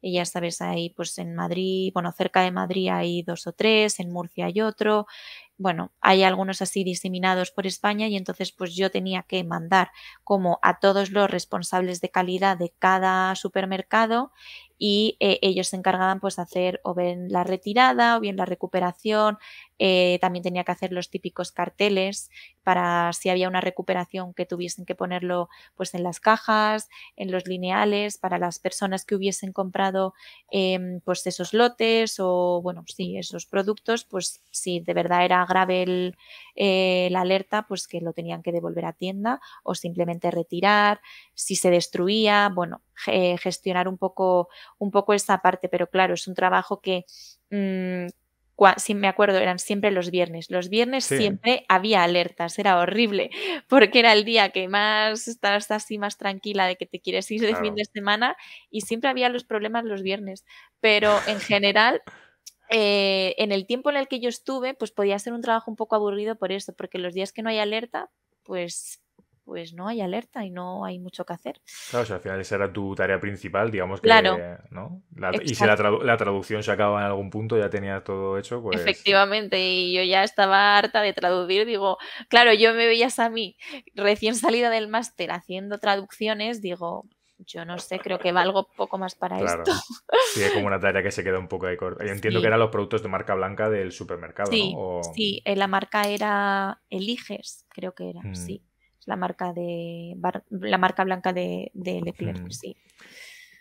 Y ya sabes, ahí pues en Madrid, bueno, cerca de Madrid hay dos o tres, en Murcia hay otro, bueno, hay algunos así diseminados por España y entonces pues yo tenía que mandar como a todos los responsables de calidad de cada supermercado y eh, ellos se encargaban pues de hacer o bien la retirada o bien la recuperación, eh, también tenía que hacer los típicos carteles para si había una recuperación que tuviesen que ponerlo pues en las cajas, en los lineales, para las personas que hubiesen comprado em, pues esos lotes o bueno, sí, esos productos, pues si de verdad era grave eh, la alerta, pues que lo tenían que devolver a tienda o simplemente retirar, si se destruía, bueno, eh, gestionar un poco, un poco esa parte, pero claro, es un trabajo que mm, si me acuerdo, eran siempre los viernes. Los viernes siempre había alertas, era horrible, *laughs* porque era el día que más estás así más tranquila de que te quieres ir de fin de semana y siempre había los problemas los viernes. Pero en general, eh, en el tiempo en el que yo estuve, pues podía ser un trabajo un poco aburrido por eso, porque los días que no hay alerta, pues pues no hay alerta y no hay mucho que hacer. Claro, o al final esa era tu tarea principal, digamos que... Claro. y si la, traducción se acaba en algún punto, ya tenía todo hecho, pues... Efectivamente, y yo ya estaba harta de traducir, digo, claro, yo me veías a mí recién salida del máster haciendo traducciones, digo, yo no sé, creo que valgo poco más para esto. Sí, es como una tarea que se queda un poco de corta. entiendo que eran los productos de marca blanca del supermercado, sí, ¿no? Sí, eh, la marca era Eliges, creo que era, mm. sí la marca de la marca blanca de, de Leclerc, sí.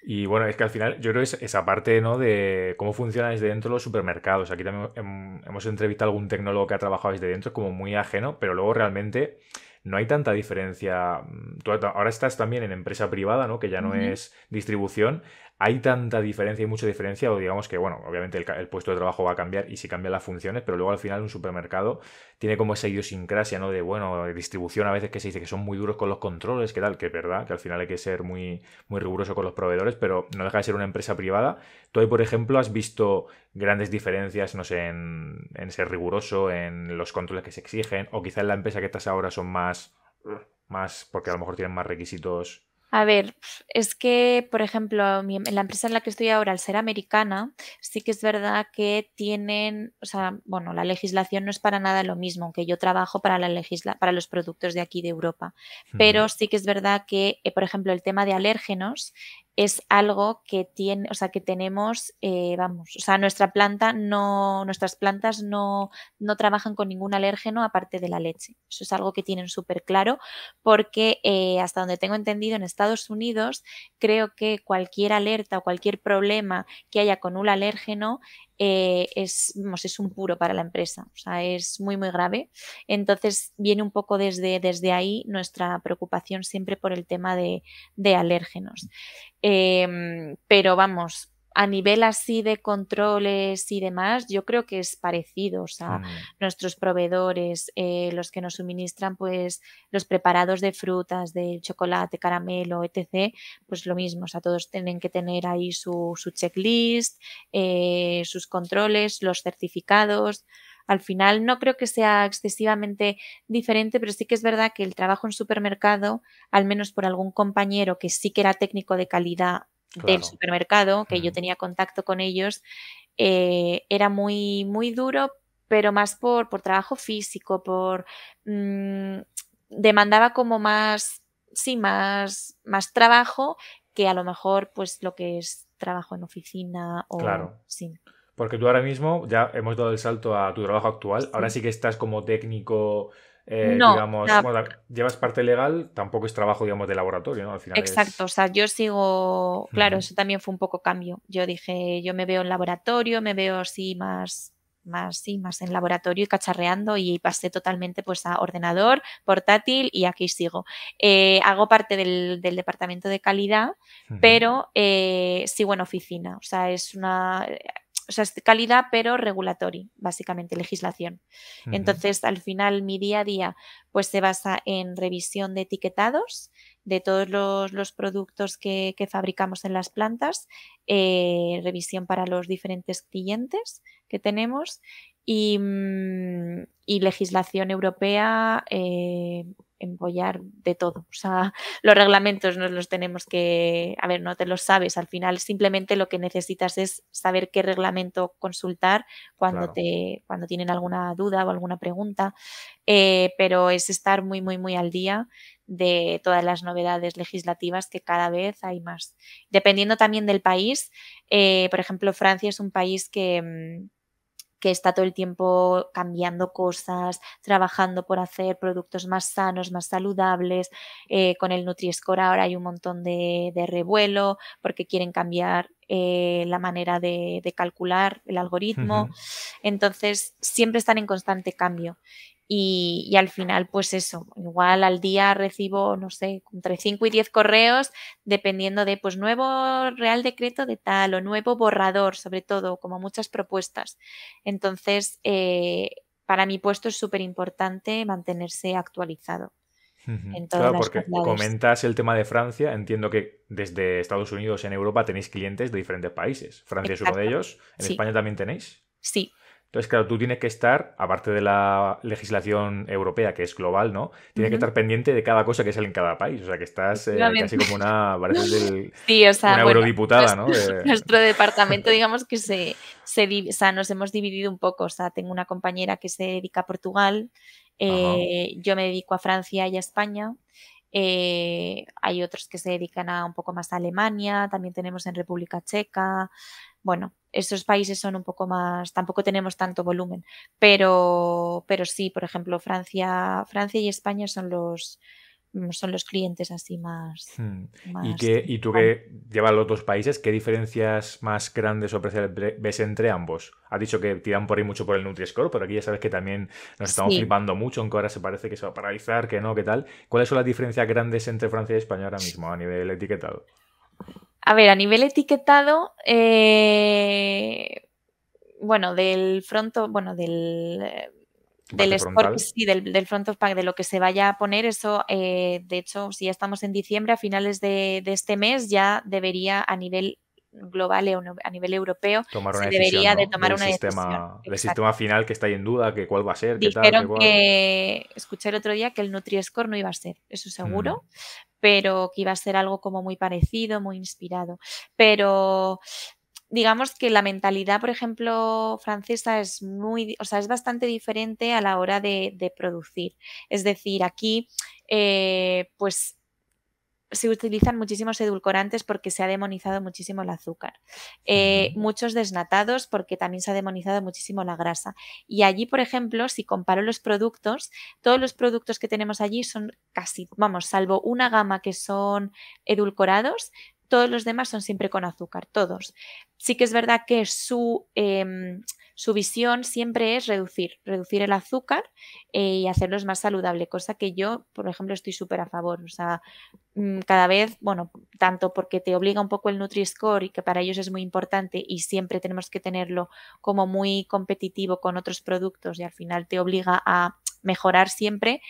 Y bueno, es que al final yo creo que es esa parte ¿no? de cómo funcionan desde dentro los supermercados. Aquí también hemos entrevistado a algún tecnólogo que ha trabajado desde dentro, como muy ajeno, pero luego realmente no hay tanta diferencia. Mm, ahora estás también en empresa privada, ¿no? Que ya no es distribución. ¿Hay tanta diferencia y mucha diferencia? O digamos que, bueno, obviamente el, puesto de trabajo va a cambiar y si cambian las funciones, pero luego al final un supermercado tiene como esa idiosincrasia, ¿no? De, bueno, distribución a veces que se dice que son muy duros con los controles, que tal, que es verdad, que al final hay que ser muy, muy riguroso con los proveedores, pero no deja de ser una empresa privada. Tú ahí, por ejemplo, has visto grandes diferencias, no sé, en, ser riguroso, en los controles que se exigen, o quizá la empresa que estás ahora son más, más, porque a lo mejor tienen más requisitos. A ver, es que, por ejemplo, en la empresa en la que estoy ahora, al ser americana, sí que es verdad que tienen, o sea, bueno, la legislación no es para nada lo mismo, aunque yo trabajo para, la para los productos de aquí de Europa, pero sí que es verdad que, eh, por ejemplo, el tema de alérgenos es algo que tiene, o sea, que tenemos, eh, vamos, o sea, nuestra planta no, nuestras plantas no, trabajan con ningún alérgeno aparte de la leche. Eso es algo que tienen súper claro porque eh, hasta donde tengo entendido en Estados Unidos, creo que cualquier alerta o cualquier problema que haya con un alérgeno eh, es, es un puro para la empresa, o sea, es muy, muy grave. Entonces, viene un poco desde, desde ahí nuestra preocupación siempre por el tema de, alérgenos. Em, pero vamos, a nivel así de controles y demás, yo creo que es parecido. O sea, mm. nuestros proveedores, eh, los que nos suministran, pues los preparados de frutas, de chocolate, caramelo, etc., pues lo mismo. O sea, todos tienen que tener ahí su, checklist, eh, sus controles, los certificados. Al final no creo que sea excesivamente diferente, pero sí que es verdad que el trabajo en supermercado, al menos por algún compañero que sí que era técnico de calidad del supermercado, que yo tenía contacto con ellos, eh, era muy, muy duro, pero más por, por trabajo físico, por mm, demandaba como más, sí, más, más trabajo que a lo mejor pues lo que es trabajo en oficina o claro. sí. Porque tú ahora mismo ya hemos dado el salto a tu trabajo actual, ahora sí que estás como técnico eh, digamos, llevas parte legal, tampoco es trabajo, digamos, de laboratorio, ¿no? Al final Exacto, o sea, yo sigo, claro, eso también fue un poco cambio. Yo dije, yo me veo en laboratorio, me veo así más más sí, más en laboratorio y cacharreando y pasé totalmente pues a ordenador, portátil y aquí sigo. Eh, hago parte del, departamento de calidad, pero eh, sigo en oficina, o sea, es una o sea, es calidad, pero regulatory, básicamente, legislación. Entonces, al final, mi día a día, pues se basa en revisión de etiquetados de todos los, productos que, fabricamos en las plantas, eh, revisión para los diferentes clientes que tenemos y, mm, legislación europea, eh, empollar de todo. O sea, *laughs* los reglamentos no los tenemos que, a ver, no te los sabes. Al final simplemente lo que necesitas es saber qué reglamento consultar cuando te, cuando tienen alguna duda o alguna pregunta. Eh, pero es estar muy, muy, muy al día de todas las novedades legislativas que cada vez hay más. Dependiendo también del país, eh, por ejemplo, Francia es un país que mm, que está todo el tiempo cambiando cosas, trabajando por hacer productos más sanos, más saludables. Eh, con el Nutri-Score ahora hay un montón de, revuelo porque quieren cambiar eh, la manera de, calcular el algoritmo. Entonces, siempre están en constante cambio. Y, al final, pues eso, igual al día recibo, no sé, entre 5 y 10 correos, dependiendo de, pues, nuevo Real Decreto de tal o nuevo borrador, sobre todo, como muchas propuestas. Entonces, eh, para mi puesto es súper importante mantenerse actualizado. claro, porque comentas el tema de Francia, entiendo que desde Estados Unidos en Europa tenéis clientes de diferentes países. Francia es uno de ellos, ¿en España también tenéis? Sí, entonces, claro, tú tienes que estar, aparte de la legislación europea, que es global, ¿no? Tienes que estar pendiente de cada cosa que sale en cada país. O sea, que estás eh, casi como una, *laughs* una eurodiputada, nuestro, ¿no? Nuestro departamento, digamos que se, se o sea, nos hemos dividido un poco. O sea, tengo una compañera que se dedica a Portugal, eh, yo me dedico a Francia y a España. Eh, hay otros que se dedican a un poco más a Alemania, también tenemos en República Checa. Bueno, esos países son un poco más, tampoco tenemos tanto volumen, pero, pero sí, por ejemplo, Francia, Francia y España son los mm, son los clientes así más. Hmm. ¿Y, que, ¿Y tú que llevas los otros países, qué diferencias más grandes o precios ves entre ambos? Has dicho que tiran por ahí mucho por el Nutri-Score, pero aquí ya sabes que también nos estamos flipando mucho, aunque ahora se parece que se va a paralizar, que no, que tal. ¿Cuáles son las diferencias grandes entre Francia y España ahora mismo a nivel etiquetado? A ver, a nivel etiquetado, eh, bueno, del fronto, bueno, del eh, del del, front of pack, de lo que se vaya a poner, eso, eh, de hecho, si ya estamos en diciembre, a finales de, de, este mes ya debería a nivel global a nivel europeo debería de tomar una decisión. El sistema final que está ahí en duda, que cuál va a ser, qué tal, escuché el otro día que el nutri no iba a ser, eso seguro, mm. pero que iba a ser algo como muy parecido, muy inspirado. Pero digamos que la mentalidad, por ejemplo, francesa es muy, o sea, es bastante diferente a la hora de, producir. Es decir, aquí, eh, pues se utilizan muchísimos edulcorantes porque se ha demonizado muchísimo el azúcar. Eh, muchos desnatados porque también se ha demonizado muchísimo la grasa. Y allí, por ejemplo, si comparo los productos, todos los productos que tenemos allí son casi, vamos, salvo una gama que son edulcorados, todos los demás son siempre con azúcar, todos. Sí que es verdad que su, em, su visión siempre es reducir, reducir el azúcar eh, y hacerlos más saludable, cosa que yo, por ejemplo, estoy súper a favor. O sea, mm, cada vez, bueno, tanto porque te obliga un poco el Nutri-Score y que para ellos es muy importante y siempre tenemos que tenerlo como muy competitivo con otros productos y al final te obliga a mejorar siempre,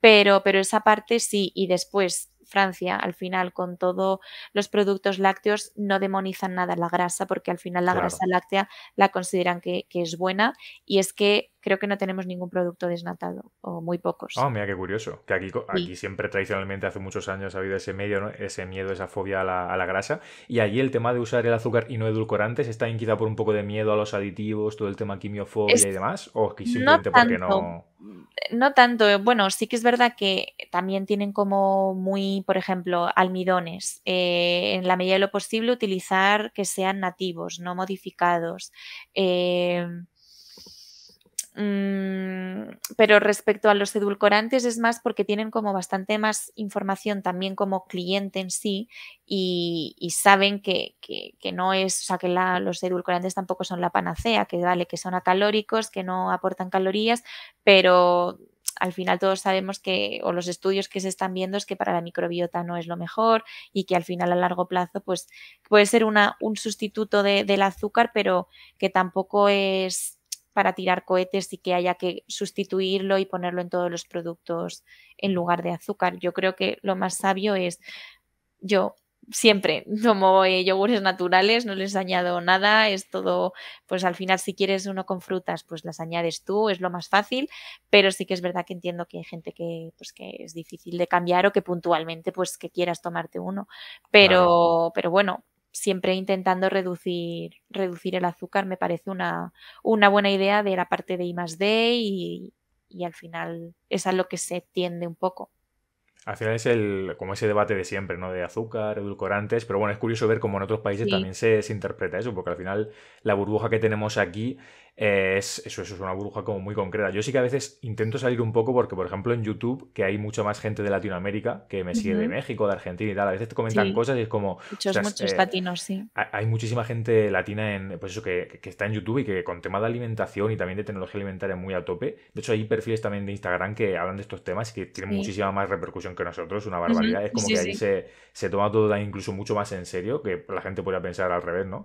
pero, pero esa parte sí, y después Francia, al final, con todos los productos lácteos, no demonizan nada la grasa, porque al final la grasa láctea la consideran que, que es buena. Y es que creo que no tenemos ningún producto desnatado, o muy pocos. oh, mira qué curioso. Que aquí, aquí siempre tradicionalmente hace muchos años ha habido ese medio, ese miedo, esa fobia a la, grasa. Y allí el tema de usar el azúcar y no edulcorantes está inquieta por un poco de miedo a los aditivos, todo el tema quimiofobia y demás, o simplemente porque no. No tanto, bueno, sí que es verdad que también tienen como muy, por ejemplo, almidones. Eh, en la medida de lo posible utilizar que sean nativos, no modificados. Eh, Mm, pero respecto a los edulcorantes es más porque tienen como bastante más información también como cliente en sí y, saben que, no es, o sea, que los edulcorantes tampoco son la panacea, que vale, que son acalóricos, que no aportan calorías, pero al final todos sabemos que, o los estudios que se están viendo es que para la microbiota no es lo mejor y que al final a largo plazo pues puede ser una, un sustituto de, del azúcar, pero que tampoco es para tirar cohetes y que haya que sustituirlo y ponerlo en todos los productos en lugar de azúcar. Yo creo que lo más sabio es yo siempre *laughs* tomo eh, yogures naturales, no les añado nada, es todo, pues al final si quieres uno con frutas, pues las añades tú, es lo más fácil, pero sí que es verdad que entiendo que hay gente que, pues, es difícil de cambiar o que puntualmente pues que quieras tomarte uno, pero, pero bueno, siempre intentando reducir, reducir el azúcar me parece una, una buena idea de la parte de I más D y, al final es a lo que se tiende un poco. Al final es el, como ese debate de siempre, ¿no? De azúcar, edulcorantes, pero bueno, es curioso ver cómo en otros países también se, se, interpreta eso, porque al final la burbuja que tenemos aquí eh, es, eso, eso, es una burbuja como muy concreta. Yo sí que a veces intento salir un poco porque, por ejemplo, en YouTube, que hay mucha más gente de Latinoamérica que me sigue de México, de Argentina y tal, a veces te comentan cosas y es como... Muchos, eh, sí. Hay muchísima gente latina en, pues eso, que, está en YouTube y que con tema de alimentación y también de tecnología alimentaria muy a tope. De hecho, hay perfiles también de Instagram que hablan de estos temas y que tienen muchísima más repercusión que nosotros, una barbaridad. Es como que ahí se, se toma todo incluso mucho más en serio, que la gente podría pensar al revés, ¿no?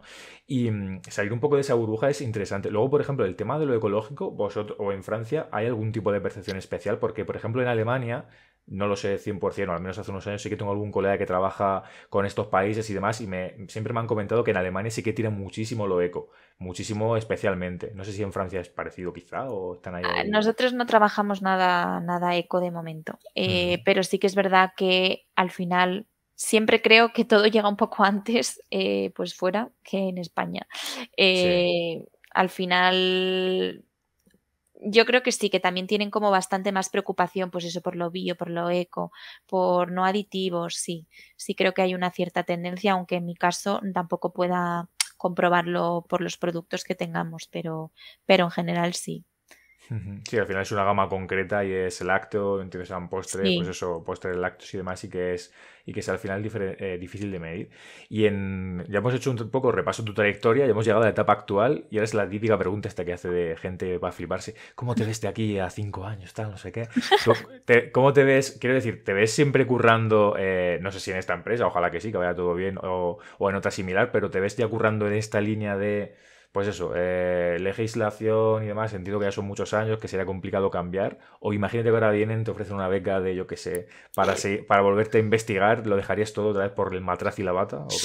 Y mm, salir un poco de esa burbuja es interesante. Luego, por ejemplo, el tema de lo ecológico, vosotros o en Francia, ¿hay algún tipo de percepción especial? Porque, por ejemplo, en Alemania, no lo sé 100%, o al menos hace unos años sí que tengo algún colega que trabaja con estos países y demás, y siempre me han comentado que en Alemania sí que tienen muchísimo lo eco, muchísimo especialmente. No sé si en Francia es parecido quizá o están ahí. Ah, nosotros no trabajamos nada, nada eco de momento, eh, pero sí que es verdad que al final siempre creo que todo llega un poco *laughs* antes, eh, pues fuera que en España. Eh, al final, yo creo que sí, que también tienen como bastante más preocupación, pues eso, por lo bio, por lo eco, por no aditivos, sí. Sí creo que hay una cierta tendencia, aunque en mi caso tampoco pueda comprobarlo por los productos que tengamos, pero, pero en general sí. Sí, al final es una gama concreta y es lacto, entonces a un postre, pues eso, postre de lácteos y demás, y que es, y que es al final eh, difícil de medir. Y en, ya hemos hecho un poco repaso de tu trayectoria, ya hemos llegado a la etapa actual, y ahora es la típica pregunta esta que hace de gente para fliparse, ¿cómo te ves de aquí a cinco años, tal, no sé qué? ¿Cómo te ves, quiero decir, te ves siempre currando, eh, no sé si en esta empresa, ojalá que sí, que vaya todo bien, o, o en otra similar, pero te ves ya currando en esta línea de pues eso, eh, legislación y demás, entiendo que ya son muchos años, que sería complicado cambiar. O imagínate que ahora vienen, te ofrecen una beca de, yo qué sé, para, para volverte a investigar, ¿lo dejarías todo otra vez por el matraz y la bata? *laughs*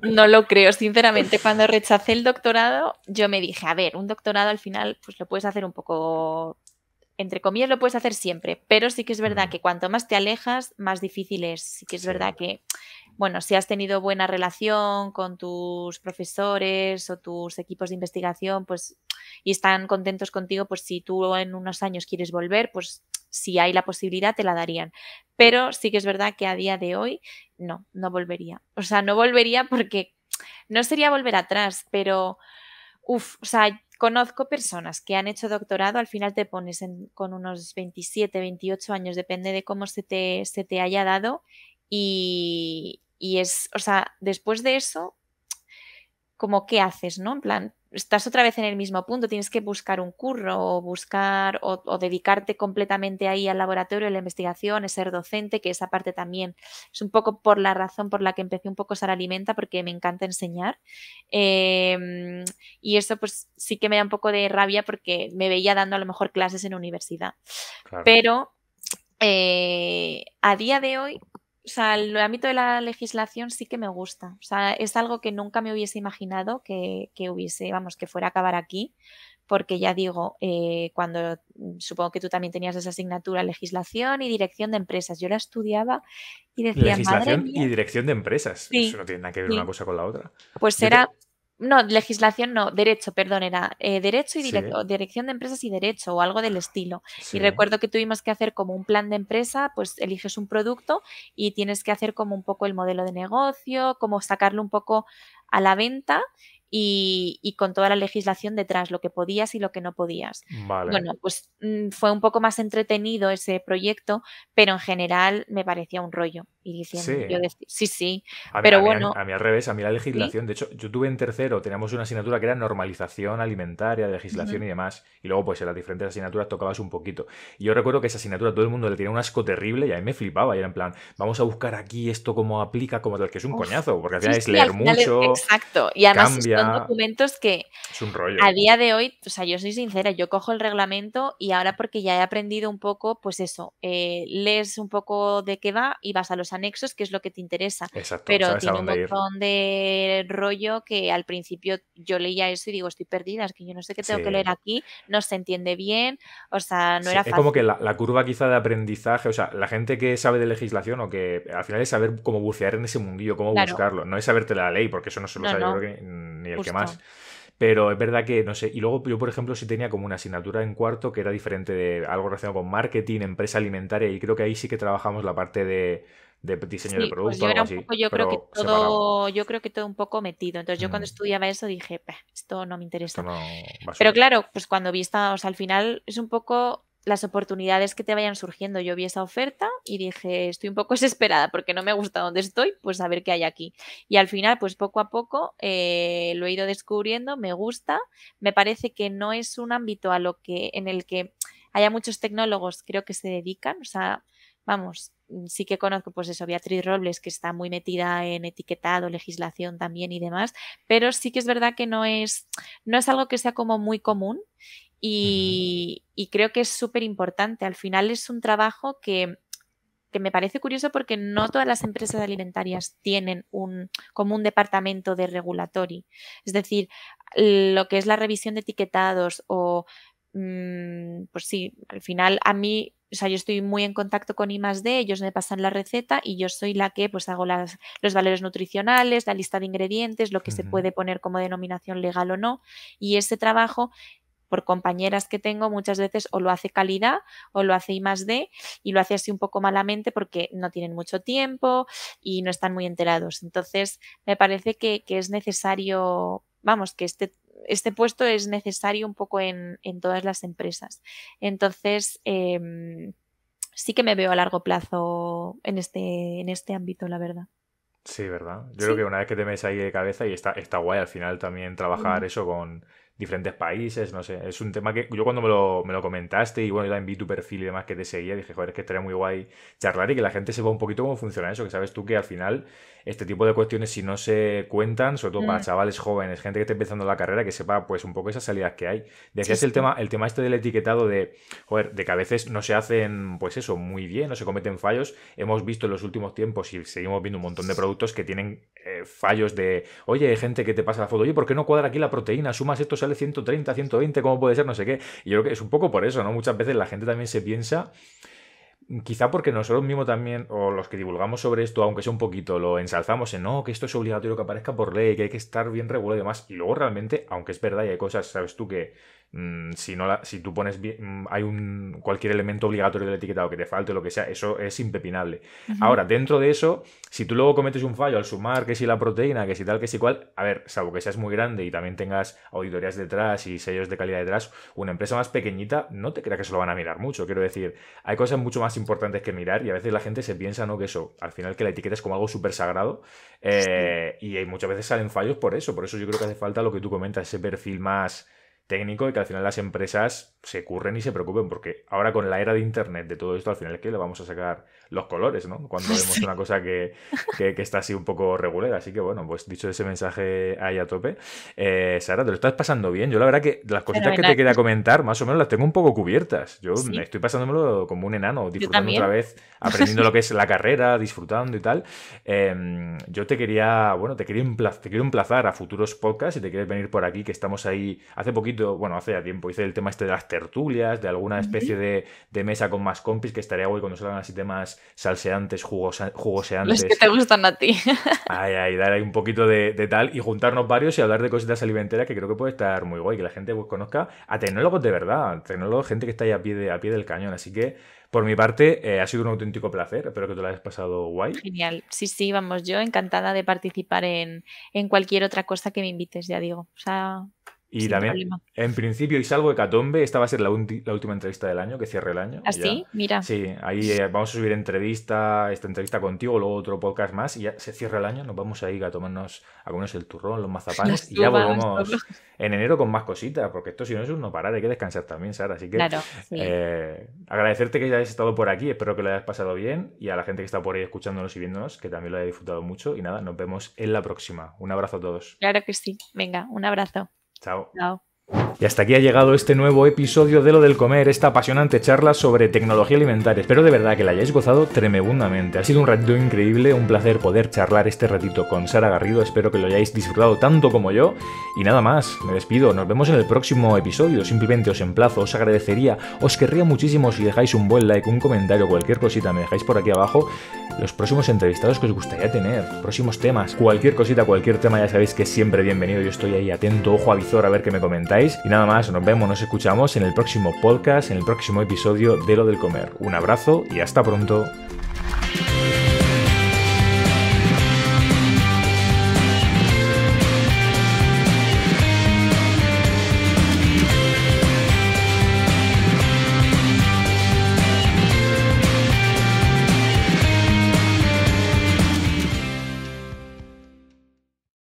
No lo creo, sinceramente. Cuando rechacé el doctorado, yo me dije, a ver, un doctorado al final, pues lo puedes hacer un poco entre comillas, lo puedes hacer siempre, pero sí que es verdad que cuanto más te alejas, más difícil es. Sí que es verdad que bueno, si has tenido buena relación con tus profesores o tus equipos de investigación, pues, y están contentos contigo, pues si tú en unos años quieres volver, pues si hay la posibilidad te la darían. Pero sí que es verdad que a día de hoy no, no volvería. O sea, no volvería porque no sería volver atrás, pero, uff, o sea, Conozco personas que han hecho doctorado, al final te pones con unos 27, 28 años, depende de cómo se te, se te haya dado, y, y es, o sea, después de eso, como qué haces, ¿no? En plan, estás otra vez en el mismo punto, tienes que buscar un curro o buscar o, dedicarte completamente ahí al laboratorio, a la investigación, ser docente, que esa parte también es un poco por la razón por la que empecé un poco Sara Alimenta, porque me encanta enseñar. Em, y eso pues sí que me da un poco de rabia porque me veía dando a lo mejor clases en universidad. Pero eh, a día de hoy o sea, el ámbito de la legislación sí que me gusta. O sea, es algo que nunca me hubiese imaginado que, hubiese, vamos, que fuera a acabar aquí, porque ya digo, eh, cuando mm, supongo que tú también tenías esa asignatura, legislación y dirección de empresas. Yo la estudiaba y decía. Legislación y dirección de empresas. Eso no tiene nada que ver una cosa con la otra. Pues era no, legislación no, derecho, perdón, era eh, derecho y dirección de empresas y derecho o algo del estilo. Y recuerdo que tuvimos que hacer como un plan de empresa, pues eliges un producto y tienes que hacer como un poco el modelo de negocio, como sacarlo un poco a la venta y, con toda la legislación detrás, lo que podías y lo que no podías. Bueno, pues mm, fue un poco más entretenido ese proyecto, pero en general me parecía un rollo. Y diciendo, sí. sí, sí. pero bueno. A mí, al revés, a mí la legislación. De hecho, yo tuve en tercero, teníamos una asignatura que era normalización alimentaria, legislación y demás. Y luego, pues en las diferentes asignaturas tocabas un poquito. Y yo recuerdo que esa asignatura todo el mundo le tenía un asco terrible y a mí me flipaba. Y era en plan, vamos a buscar aquí esto como aplica, como tal, que es un coñazo, porque hacía leer mucho. exacto. Y además son documentos que. Es un rollo. A día de hoy, o sea, yo soy sincera, yo cojo el reglamento y ahora porque ya he aprendido un poco, pues eso, eh, lees un poco de qué va y vas a los anexos, que es lo que te interesa. Exacto, pero tiene un montón de rollo que al principio yo leía eso y digo, estoy perdida, es que yo no sé qué tengo que leer aquí, no se entiende bien, o sea, no era fácil. Es como que la, curva quizá de aprendizaje, o sea, la gente que sabe de legislación o que al final es saber cómo bucear en ese mundillo, cómo buscarlo, no es saberte la ley, porque eso no se lo sabe ni el que más. Pero es verdad que, no sé, y luego yo, por ejemplo, sí tenía como una asignatura en cuarto que era diferente de algo relacionado con marketing, empresa alimentaria, y creo que ahí sí que trabajamos la parte de de diseño de pues, producto. yo, creo que todo, yo creo que todo un poco metido. Entonces yo cuando estudiaba eso dije, esto no me interesa. pero claro, pues cuando vi esta, al final es un poco las oportunidades que te vayan surgiendo. Yo vi esa oferta y dije, estoy un poco *laughs* desesperada porque no me gusta donde estoy, pues a ver qué hay aquí. Y al final, pues poco a poco eh, lo he ido descubriendo, me gusta, me parece que no es un ámbito a lo que, en el que haya muchos tecnólogos creo que se dedican, o sea, vamos, mm, sí que conozco, pues eso, Beatriz Robles, que está muy metida en etiquetado, legislación también y demás, pero sí que es verdad que no es, no es algo que sea como muy común y, creo que es súper importante. Al final es un trabajo que me parece curioso porque no todas las empresas alimentarias tienen un, como un departamento de regulatory. Es decir, lo que es la revisión de etiquetados o Mm, pues sí, al final a mí, o sea, yo estoy muy en contacto con I más D, ellos me pasan la receta y yo soy la que pues hago las, los valores nutricionales, la lista de ingredientes, lo que se puede poner como denominación legal o no. Y ese trabajo por compañeras que tengo, muchas veces o lo hace calidad o lo hace I más D y lo hace así un poco malamente porque no tienen mucho tiempo y no están muy enterados. Entonces, me parece que es necesario vamos, que este, este puesto es necesario un poco en, todas las empresas. Entonces, em, sí que me veo a largo plazo en este, en este ámbito, la verdad. Sí, ¿verdad? Yo creo que una vez que te metes ahí de cabeza y está, está guay al final también trabajar eso con diferentes países, no sé. Es un tema que yo cuando me lo, comentaste y bueno, ya también vi tu perfil y demás que te seguía, dije, joder, es que estaría muy guay charlar y que la gente sepa un poquito cómo funciona eso, que sabes tú que al final este tipo de cuestiones si no se cuentan, sobre todo para mm. chavales jóvenes, gente que está empezando la carrera, que sepa pues un poco esas salidas que hay. De aquí es el tema, el tema este del etiquetado de, joder, de que a veces no se hacen pues eso muy bien, no se cometen fallos. Hemos visto en los últimos tiempos y seguimos viendo un montón de productos que tienen eh, fallos de, oye, gente que te pasa la foto, oye, ¿por qué no cuadra aquí la proteína? Sumas esto, 130, 120, ¿cómo puede ser? No sé qué. Y yo creo que es un poco por eso, ¿no? Muchas veces la gente también se piensa quizá porque nosotros mismos también, o los que divulgamos sobre esto, aunque sea un poquito, lo ensalzamos en no, que esto es obligatorio que aparezca por ley, que hay que estar bien regulado y demás. Y luego realmente, aunque es verdad y hay cosas, sabes tú, que mm, si no la, si tú pones bien, mm, hay un cualquier elemento obligatorio del etiquetado que te falte, o lo que sea, eso es impepinable. Ahora, dentro de eso, si tú luego cometes un fallo al sumar que si la proteína, que si tal, que si cual, a ver, salvo que seas muy grande y también tengas auditorías detrás y sellos de calidad detrás, una empresa más pequeñita, no te crea que se lo van a mirar mucho. Quiero decir, hay cosas mucho más importantes que mirar y a veces la gente se piensa, ¿no? Que eso, al final que la etiqueta es como algo súper sagrado eh, y muchas veces salen fallos por eso, por eso yo creo que hace falta lo que tú comentas, ese perfil más técnico y que al final las empresas se curren y se preocupen porque ahora con la era de Internet de todo esto, al final que le vamos a sacar los colores, ¿no? Cuando *laughs* vemos una cosa que, está así un poco regular. Así que bueno, pues dicho ese mensaje ahí a tope. Eh, Sara, ¿te lo estás pasando bien? Yo la verdad que las cositas que te quería comentar, más o menos las tengo un poco cubiertas. Yo me estoy pasándomelo como un enano, disfrutando otra vez, aprendiendo lo *laughs* que es la carrera, disfrutando y tal. Em, yo te quería, bueno, te quería, emplazar, te emplazar a futuros podcasts y te quieres venir por aquí, que estamos ahí hace poquito, bueno, hace ya tiempo hice el tema este de las tertulias, de alguna especie de, mesa con más compis, que estaría hoy cuando salgan así temas salseantes, jugoseantes. Los que te gustan a ti. *laughs* Ay, ay, dar ahí un poquito de, tal y juntarnos varios y hablar de cositas alimenteras que creo que puede estar muy guay, que la gente conozca a tecnólogos de verdad, a tecnólogos, gente que está ahí a pie, a pie del cañón. Así que, por mi parte, eh, ha sido un auténtico placer. Espero que te lo hayas pasado guay. Genial. Sí, sí, vamos, yo encantada de participar en, en cualquier otra cosa que me invites, ya digo. O sea, y también, en principio, y salvo Catombe esta va a ser la, última entrevista del año, que cierre el año. ¿Así? ¿Ah, Mira. Sí, ahí eh, vamos a subir entrevista, esta entrevista contigo, luego otro podcast más, y ya se cierra el año, nos vamos a ir a tomarnos algunos el turrón, los mazapanes, y ya volvemos en enero con más cositas, porque esto si no es uno no parar, hay que descansar también, Sara. Así que eh, agradecerte que hayas estado por aquí, espero que lo hayas pasado bien, y a la gente que está por ahí escuchándonos y viéndonos, que también lo haya disfrutado mucho, y nada, nos vemos en la próxima. Un abrazo a todos. Claro que sí, venga, un abrazo. Chao. Chao. Y hasta aquí ha llegado este nuevo episodio de Lo del Comer, esta apasionante charla sobre tecnología alimentaria. Espero de verdad que la hayáis gozado tremendamente. Ha sido un ratito increíble, un placer poder charlar este ratito con Sara Garrido. Espero que lo hayáis disfrutado tanto como yo. Y nada más, me despido. Nos vemos en el próximo episodio. Simplemente os emplazo, os agradecería, os querría muchísimo si dejáis un buen like, un comentario, cualquier cosita me dejáis por aquí abajo. Los próximos entrevistados que os gustaría tener, próximos temas, cualquier cosita, cualquier tema, ya sabéis que siempre bienvenido. Yo estoy ahí atento, ojo a visor a ver qué me comentáis y nada más, nos vemos, nos escuchamos en el próximo podcast, en el próximo episodio de Lo del Comer. Un abrazo y hasta pronto.